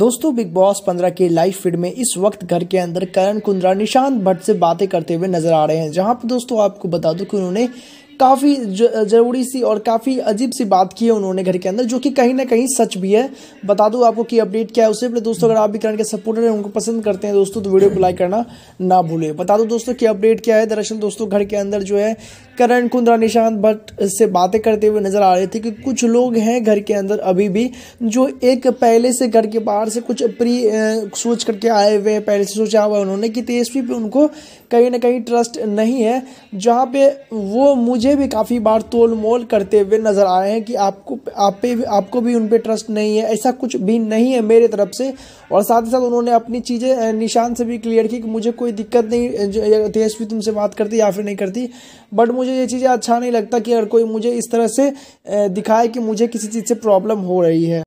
दोस्तों big boss 15 के live feed में इस वक्त घर के अंदर करण कुंद्रा निशांत भट्ट से बातें करते हुए नजर आ रहे हैं जहां पर दोस्तों आपको बता दूं कि उन्होंने काफ़ी ज़रूरी सी और काफ़ी अजीब सी बात की है उन्होंने घर के अंदर जो कि कहीं ना कहीं सच भी है बता दूँ आपको कि अपडेट क्या है उससे पहले दोस्तों अगर आप भी करण के सपोर्टर हैं उनको पसंद करते हैं दोस्तों तो वीडियो को लाइक करना ना भूलें बता दूँ दोस्तों कि अपडेट क्या है दरअसल दोस्तों घर के अंदर जो है करण कुंद्रा निशांत भट्ट से बातें करते हुए नजर आ रहे थे कि कुछ लोग हैं घर के अंदर अभी भी जो एक पहले से घर के बाहर से कुछ प्री सोच करके आए हुए हैं पहले से सोचा हुआ है उन्होंने कि तेजस्वी पे उनको कहीं ना कहीं ट्रस्ट नहीं है जहाँ पे वो मुझे मुझे भी काफ़ी बार तोल मोल करते हुए नज़र आए हैं कि आपको आप पे आपको भी उन पर ट्रस्ट नहीं है ऐसा कुछ भी नहीं है मेरे तरफ से और साथ ही साथ उन्होंने अपनी चीज़ें निशान से भी क्लियर की कि मुझे कोई दिक्कत नहीं तेजस्वी तुमसे बात करती या फिर नहीं करती बट मुझे ये चीज़ें अच्छा नहीं लगता कि अगर कोई मुझे इस तरह से दिखाए कि मुझे किसी चीज़ से प्रॉब्लम हो रही है